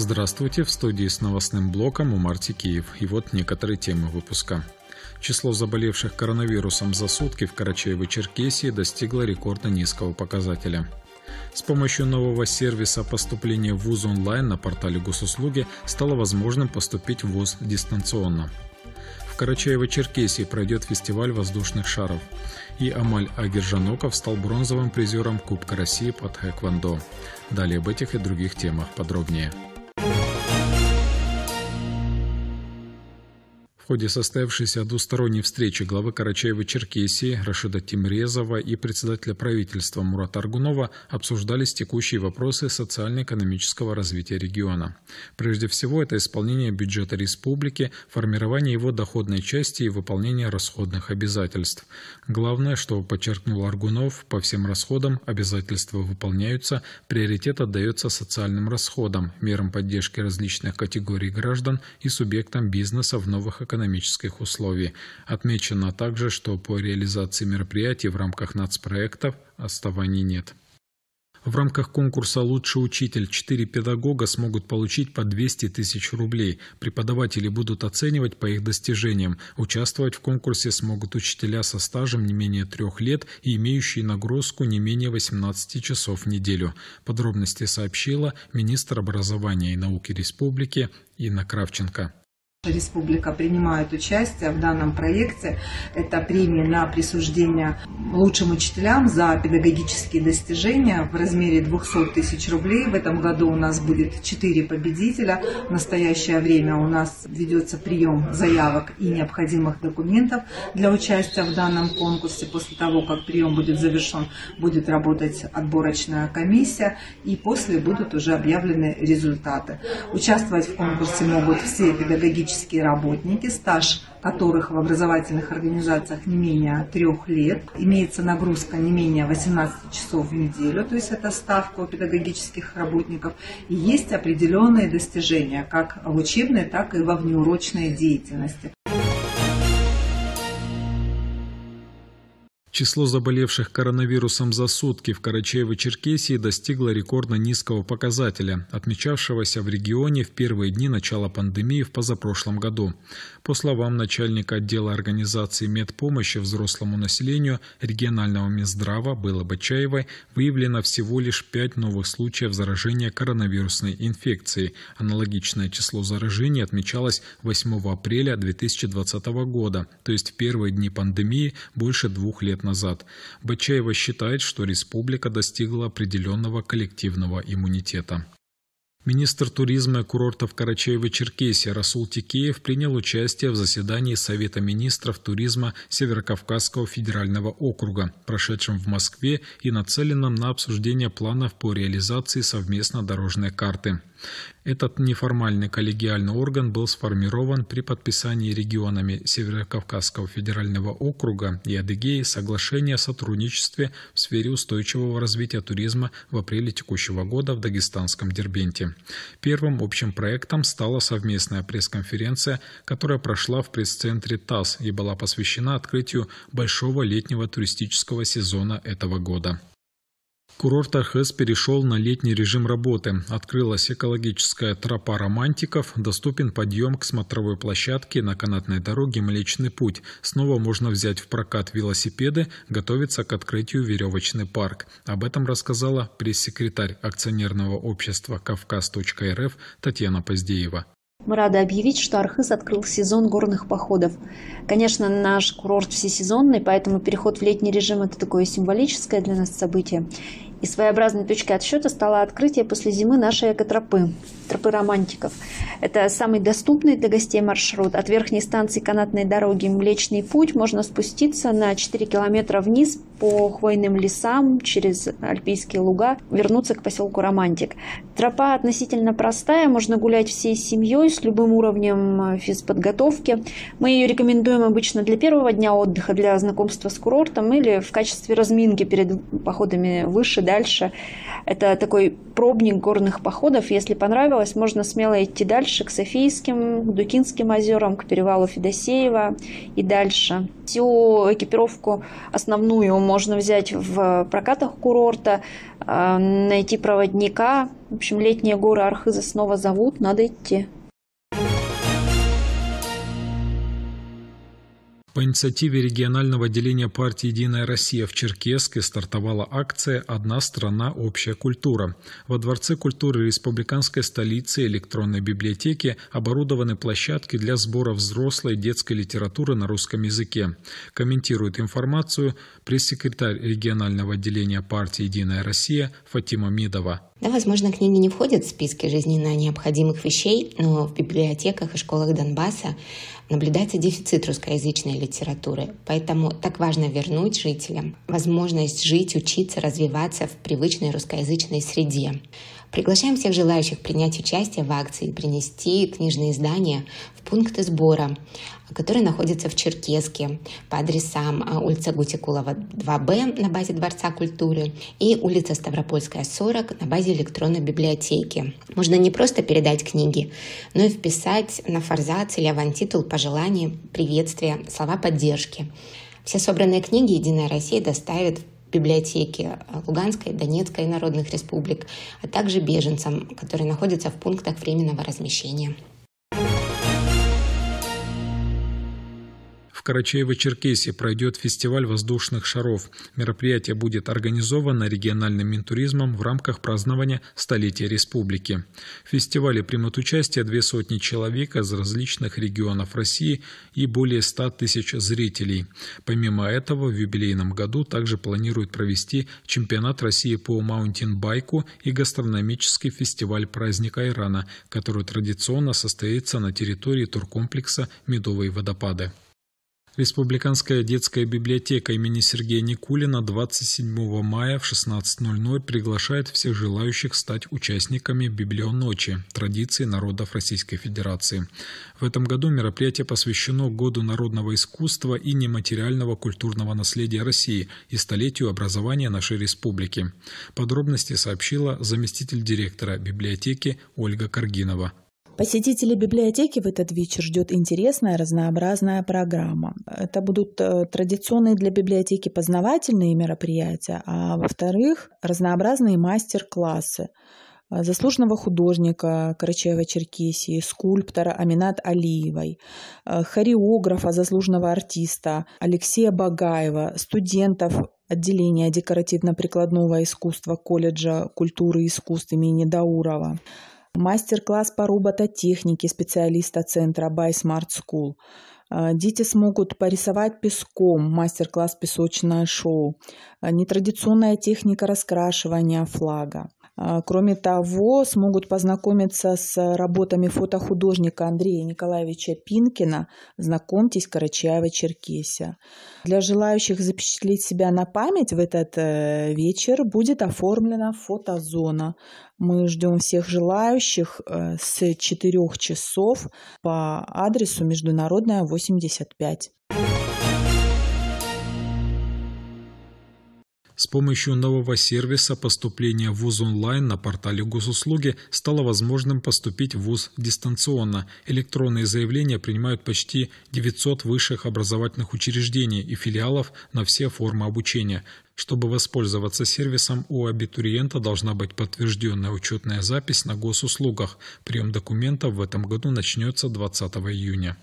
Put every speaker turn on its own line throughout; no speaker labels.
Здравствуйте, в студии с новостным блоком у Марти Киев. И вот некоторые темы выпуска. Число заболевших коронавирусом за сутки в Карачаево-Черкесии достигло рекордно низкого показателя. С помощью нового сервиса поступления в ВУЗ онлайн на портале госуслуги стало возможным поступить в ВУЗ дистанционно. В Карачаево-Черкесии пройдет фестиваль воздушных шаров. И Амаль Агержаноков стал бронзовым призером Кубка России по тхэквондо. Далее об этих и других темах подробнее. ходе состоявшейся двусторонней встречи главы Карачаева-Черкесии Рашида Тимрезова и председателя правительства Мурата Аргунова обсуждались текущие вопросы социально-экономического развития региона. Прежде всего, это исполнение бюджета республики, формирование его доходной части и выполнение расходных обязательств. Главное, что подчеркнул Аргунов, по всем расходам обязательства выполняются, приоритет отдается социальным расходам, мерам поддержки различных категорий граждан и субъектам бизнеса в новых экономических экономических условий. Отмечено также, что по реализации мероприятий в рамках нацпроектов отставаний нет. В рамках конкурса «Лучший учитель» четыре педагога смогут получить по 200 тысяч рублей. Преподаватели будут оценивать по их достижениям. Участвовать в конкурсе смогут учителя со стажем не менее трех лет и имеющие нагрузку не менее 18 часов в неделю. Подробности сообщила министр образования и науки республики Инна Кравченко.
Республика принимает участие в данном проекте. Это премия на присуждение лучшим учителям за педагогические достижения в размере 200 тысяч рублей. В этом году у нас будет 4 победителя. В настоящее время у нас ведется прием заявок и необходимых документов для участия в данном конкурсе. После того, как прием будет завершен, будет работать отборочная комиссия и после будут уже объявлены результаты. Участвовать в конкурсе могут все педагогические педагогические работники, стаж которых в образовательных организациях не менее трех лет. Имеется нагрузка не менее 18 часов в неделю, то есть это ставка у педагогических работников. И есть определенные достижения как в учебной, так и во внеурочной деятельности.
Число заболевших коронавирусом за сутки в Карачаево-Черкесии достигло рекордно низкого показателя, отмечавшегося в регионе в первые дни начала пандемии в позапрошлом году. По словам начальника отдела организации медпомощи взрослому населению регионального Минздрава Белла Бачаевой выявлено всего лишь пять новых случаев заражения коронавирусной инфекцией. Аналогичное число заражений отмечалось 8 апреля 2020 года, то есть в первые дни пандемии больше двух лет назад назад, Бачеева считает, что республика достигла определенного коллективного иммунитета. Министр туризма и курортов Карачаева-Черкесии Расул Тикеев принял участие в заседании Совета министров туризма Северокавказского федерального округа, прошедшем в Москве и нацеленном на обсуждение планов по реализации совместно дорожной карты. Этот неформальный коллегиальный орган был сформирован при подписании регионами Северокавказского федерального округа и Адыгеи соглашения о сотрудничестве в сфере устойчивого развития туризма в апреле текущего года в дагестанском Дербенте. Первым общим проектом стала совместная пресс-конференция, которая прошла в пресс-центре ТАСС и была посвящена открытию большого летнего туристического сезона этого года курорт Архыз перешел на летний режим работы. Открылась экологическая тропа романтиков, доступен подъем к смотровой площадке на канатной дороге «Млечный путь». Снова можно взять в прокат велосипеды, готовится к открытию веревочный парк. Об этом рассказала пресс-секретарь акционерного общества «Кавказ.рф» Татьяна Поздеева.
Мы рады объявить, что Архыз открыл сезон горных походов. Конечно, наш курорт всесезонный, поэтому переход в летний режим – это такое символическое для нас событие. И своеобразной точкой отсчета стало открытие после зимы нашей экотропы, тропы романтиков. Это самый доступный для гостей маршрут. От верхней станции канатной дороги «Млечный путь» можно спуститься на 4 километра вниз по хвойным лесам, через альпийские луга, вернуться к поселку Романтик. Тропа относительно простая, можно гулять всей семьей с любым уровнем э, физподготовки. Мы ее рекомендуем обычно для первого дня отдыха, для знакомства с курортом или в качестве разминки перед походами выше, дальше. Это такой пробник горных походов. Если понравилось, можно смело идти дальше к Софийским, к Дукинским озерам, к перевалу Федосеева и дальше. Всю экипировку основную можно взять в э, прокатах курорта, э, найти проводника. В общем, летние горы Архыза снова зовут, надо идти.
По инициативе регионального отделения партии «Единая Россия» в Черкесске стартовала акция «Одна страна. Общая культура». Во Дворце культуры республиканской столицы электронной библиотеки оборудованы площадки для сбора взрослой детской литературы на русском языке. Комментирует информацию пресс-секретарь регионального отделения партии «Единая Россия» Фатима Мидова.
Да, возможно, книги не входят в списки жизненно необходимых вещей, но в библиотеках и школах Донбасса наблюдается дефицит русскоязычной литературы, поэтому так важно вернуть жителям возможность жить, учиться, развиваться в привычной русскоязычной среде. Приглашаем всех желающих принять участие в акции и принести книжные издания в пункты сбора, которые находятся в Черкеске по адресам а, улица Гутикулова 2Б на базе Дворца культуры и улица Ставропольская 40 на базе электронной библиотеки. Можно не просто передать книги, но и вписать на форзац или авантитул пожелания, приветствия, слова поддержки. Все собранные книги «Единая Россия» доставит в библиотеки Луганской, Донецкой народных республик, а также беженцам, которые находятся в пунктах временного размещения.
Карачаево-Черкесии пройдет фестиваль воздушных шаров. Мероприятие будет организовано региональным Минтуризмом в рамках празднования столетия республики. В фестивале примут участие две сотни человек из различных регионов России и более 100 тысяч зрителей. Помимо этого, в юбилейном году также планируют провести чемпионат России по маунтинбайку и гастрономический фестиваль праздника Ирана, который традиционно состоится на территории туркомплекса «Медовые водопады». Республиканская детская библиотека имени Сергея Никулина 27 мая в 16.00 приглашает всех желающих стать участниками «Библионочи» – традиции народов Российской Федерации. В этом году мероприятие посвящено Году народного искусства и нематериального культурного наследия России и столетию образования нашей республики. Подробности сообщила заместитель директора библиотеки Ольга Каргинова.
Посетители библиотеки в этот вечер ждет интересная разнообразная программа. Это будут э, традиционные для библиотеки познавательные мероприятия, а во-вторых, разнообразные мастер-классы э, заслуженного художника Карачаева-Черкесии, скульптора Аминат Алиевой, э, хореографа, заслуженного артиста Алексея Багаева, студентов отделения декоративно-прикладного искусства колледжа культуры и искусств имени Даурова, мастер-класс по робототехнике специалиста центра By Smart School. А, дети смогут порисовать песком, мастер-класс «Песочное шоу», а, нетрадиционная техника раскрашивания флага. А, кроме того, смогут познакомиться с работами фотохудожника Андрея Николаевича Пинкина «Знакомьтесь, Карачаева-Черкесия». Для желающих запечатлеть себя на память в этот э, вечер будет оформлена фотозона. Мы ждем всех желающих э, с 4 часов по адресу Международная, 85.
с помощью нового сервиса поступления в ВУЗ онлайн на портале госуслуги стало возможным поступить в ВУЗ дистанционно. Электронные заявления принимают почти 900 высших образовательных учреждений и филиалов на все формы обучения. Чтобы воспользоваться сервисом, у абитуриента должна быть подтвержденная учетная запись на госуслугах. Прием документов в этом году начнется 20 июня.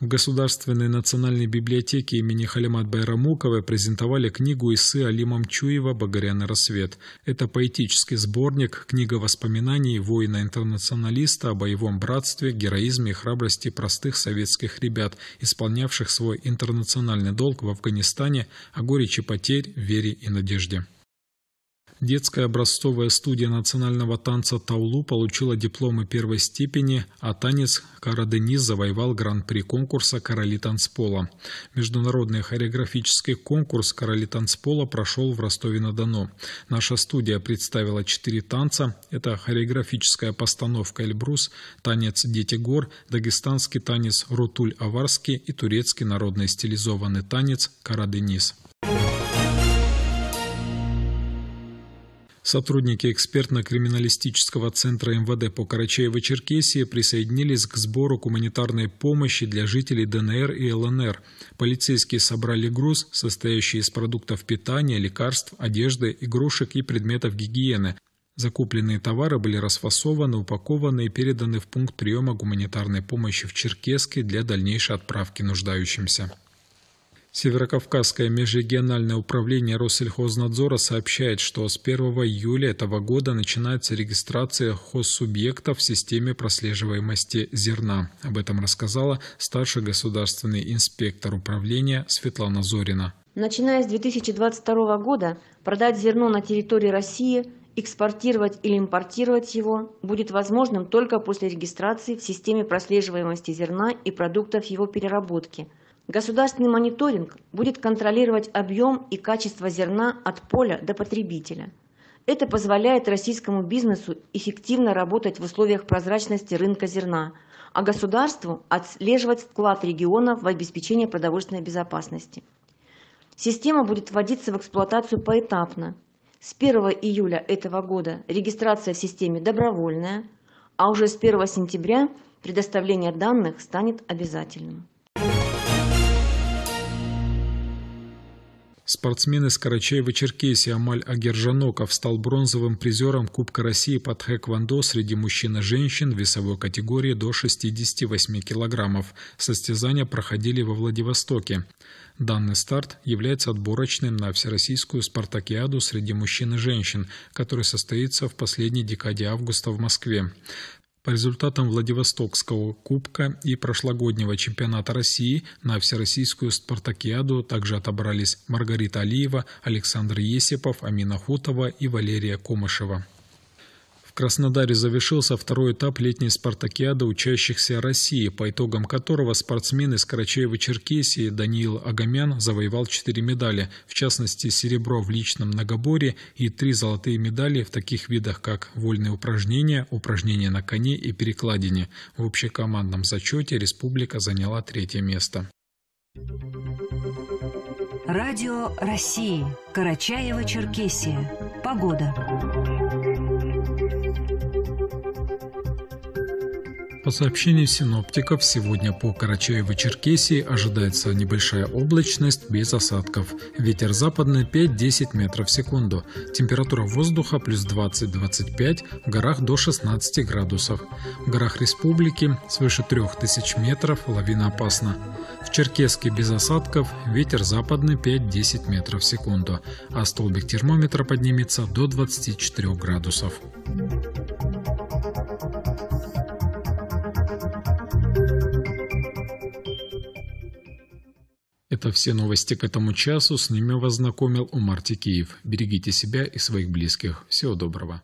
В Государственной национальной библиотеке имени Халимат Байрамуковой презентовали книгу Исы Алимам Чуева «Багряный рассвет». Это поэтический сборник, книга воспоминаний воина-интернационалиста о боевом братстве, героизме и храбрости простых советских ребят, исполнявших свой интернациональный долг в Афганистане, о горечи потерь, вере и надежде. Детская образцовая студия национального танца Таулу получила дипломы первой степени, а танец Кара Денис завоевал гран-при конкурса «Короли танцпола». Международный хореографический конкурс «Короли танцпола» прошел в Ростове-на-Дону. Наша студия представила четыре танца. Это хореографическая постановка «Эльбрус», танец «Дети гор», дагестанский танец «Рутуль-Аварский» и турецкий народный стилизованный танец «Кара Денис». Сотрудники экспертно-криминалистического центра МВД по Карачаево-Черкесии присоединились к сбору гуманитарной помощи для жителей ДНР и ЛНР. Полицейские собрали груз, состоящий из продуктов питания, лекарств, одежды, игрушек и предметов гигиены. Закупленные товары были расфасованы, упакованы и переданы в пункт приема гуманитарной помощи в Черкесске для дальнейшей отправки нуждающимся. Северокавказское межрегиональное управление Россельхознадзора сообщает, что с 1 июля этого года начинается регистрация хозсубъектов в системе прослеживаемости зерна. Об этом рассказала старший государственный инспектор управления Светлана Зорина.
Начиная с 2022 года продать зерно на территории России, экспортировать или импортировать его будет возможным только после регистрации в системе прослеживаемости зерна и продуктов его переработки – Государственный мониторинг будет контролировать объем и качество зерна от поля до потребителя. Это позволяет российскому бизнесу эффективно работать в условиях прозрачности рынка зерна, а государству отслеживать вклад регионов в обеспечение продовольственной безопасности. Система будет вводиться в эксплуатацию поэтапно. С 1 июля этого года регистрация в системе добровольная, а уже с 1 сентября предоставление данных станет обязательным.
Спортсмен из Карачаева-Черкесии Амаль Агержаноков стал бронзовым призером Кубка России по тхэквондо среди мужчин и женщин весовой категории до 68 килограммов. Состязания проходили во Владивостоке. Данный старт является отборочным на Всероссийскую спартакиаду среди мужчин и женщин, который состоится в последней декаде августа в Москве. По результатам Владивостокского кубка и прошлогоднего чемпионата России на всероссийскую спартакиаду также отобрались Маргарита Алиева, Александр Есипов, Амина Хутова и Валерия Комышева. Краснодаре завершился второй этап летней спартакиады учащихся России, по итогам которого спортсмен из Карачаева-Черкесии Даниил Агамян завоевал четыре медали, в частности серебро в личном многоборе и три золотые медали в таких видах, как вольные упражнения, упражнения на коне и перекладине. В общекомандном зачете республика заняла третье место.
Радио России. Карачаево-Черкесия. Погода.
По сообщениям синоптиков, сегодня по Карачаево-Черкесии ожидается небольшая облачность без осадков. Ветер западный 5-10 метров в секунду. Температура воздуха плюс 20-25, в горах до 16 градусов. В горах республики свыше 3000 метров лавина опасна. В Черкесске без осадков, ветер западный 5-10 метров в секунду, а столбик термометра поднимется до 24 градусов. Это все новости к этому часу. С ними вас знакомил Умар Тикиев. Берегите себя и своих близких. Всего доброго.